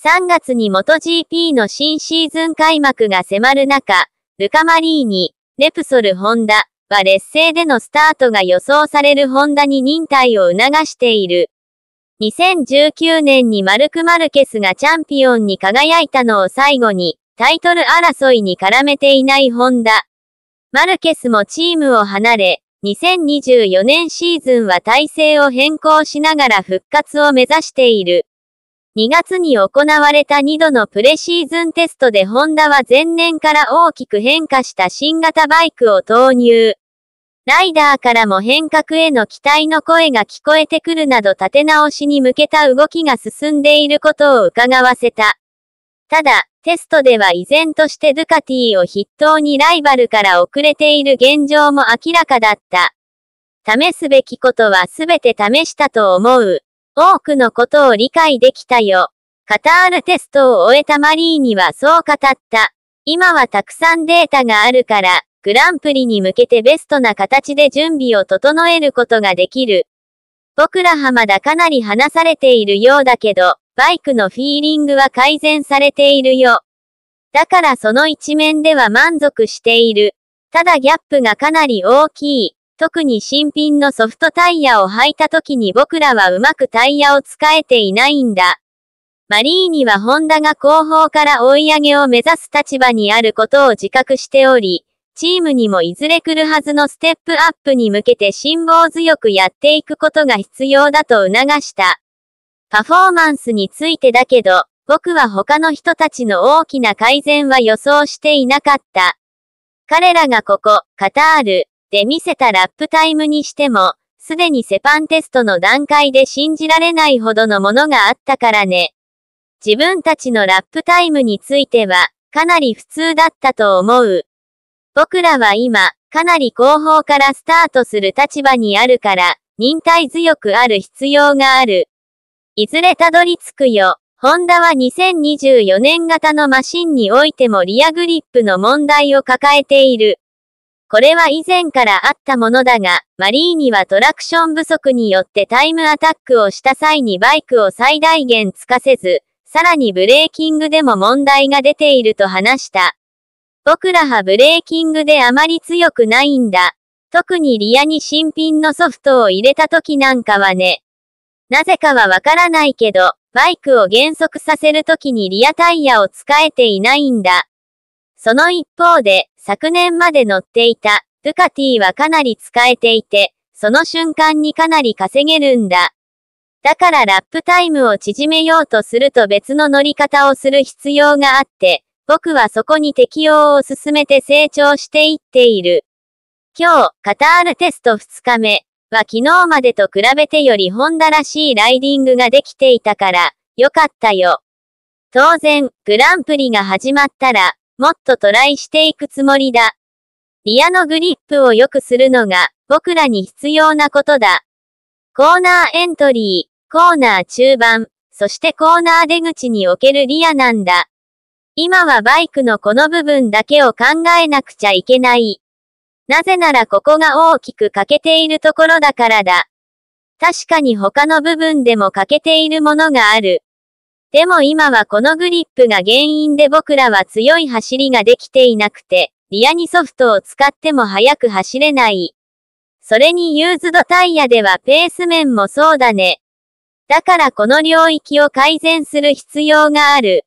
3月に MotoGP の新シーズン開幕が迫る中、ルカマリーニ、レプソルホンダは劣勢でのスタートが予想されるホンダに忍耐を促している。2019年にマルク・マルケスがチャンピオンに輝いたのを最後に、タイトル争いに絡めていないホンダ。マルケスもチームを離れ、2024年シーズンは体制を変更しながら復活を目指している。2月に行われた2度のプレシーズンテストでホンダは前年から大きく変化した新型バイクを投入。ライダーからも変革への期待の声が聞こえてくるなど立て直しに向けた動きが進んでいることを伺わせた。ただ、テストでは依然としてドゥカティを筆頭にライバルから遅れている現状も明らかだった。試すべきことは全て試したと思う。多くのことを理解できたよ。カタールテストを終えたマリーにはそう語った。今はたくさんデータがあるから、グランプリに向けてベストな形で準備を整えることができる。僕らはまだかなり話されているようだけど、バイクのフィーリングは改善されているよ。だからその一面では満足している。ただギャップがかなり大きい。特に新品のソフトタイヤを履いた時に僕らはうまくタイヤを使えていないんだ。マリーニはホンダが後方から追い上げを目指す立場にあることを自覚しており、チームにもいずれ来るはずのステップアップに向けて辛抱強くやっていくことが必要だと促した。パフォーマンスについてだけど、僕は他の人たちの大きな改善は予想していなかった。彼らがここ、カタール、で見せたラップタイムにしても、すでにセパンテストの段階で信じられないほどのものがあったからね。自分たちのラップタイムについては、かなり普通だったと思う。僕らは今、かなり後方からスタートする立場にあるから、忍耐強くある必要がある。いずれたどり着くよ。ホンダは2024年型のマシンにおいてもリアグリップの問題を抱えている。これは以前からあったものだが、マリーニはトラクション不足によってタイムアタックをした際にバイクを最大限つかせず、さらにブレーキングでも問題が出ていると話した。僕らはブレーキングであまり強くないんだ。特にリアに新品のソフトを入れた時なんかはね。なぜかはわからないけど、バイクを減速させる時にリアタイヤを使えていないんだ。その一方で、昨年まで乗っていた、ドゥカティはかなり使えていて、その瞬間にかなり稼げるんだ。だからラップタイムを縮めようとすると別の乗り方をする必要があって、僕はそこに適応を進めて成長していっている。今日、カタールテスト2日目は昨日までと比べてよりホンダらしいライディングができていたから、よかったよ。当然、グランプリが始まったら、もっとトライしていくつもりだ。リアのグリップを良くするのが、僕らに必要なことだ。コーナーエントリー、コーナー中盤、そしてコーナー出口におけるリアなんだ。今はバイクのこの部分だけを考えなくちゃいけない。なぜならここが大きく欠けているところだからだ。確かに他の部分でも欠けているものがある。でも今はこのグリップが原因で僕らは強い走りができていなくて、リアにソフトを使っても速く走れない。それにユーズドタイヤではペース面もそうだね。だからこの領域を改善する必要がある。